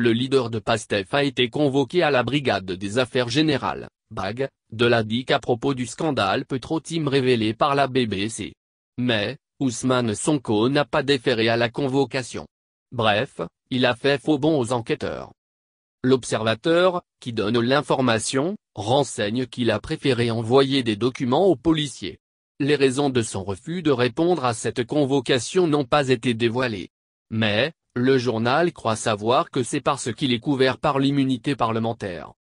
le leader de PASTEF a été convoqué à la brigade des affaires générales, BAG, de l'ADIC à propos du scandale Petrotim révélé par la BBC. Mais, Ousmane Sonko n'a pas déféré à la convocation. Bref, il a fait faux bon aux enquêteurs. L'observateur, qui donne l'information, renseigne qu'il a préféré envoyer des documents aux policiers. Les raisons de son refus de répondre à cette convocation n'ont pas été dévoilées. Mais, le journal croit savoir que c'est parce qu'il est couvert par l'immunité parlementaire.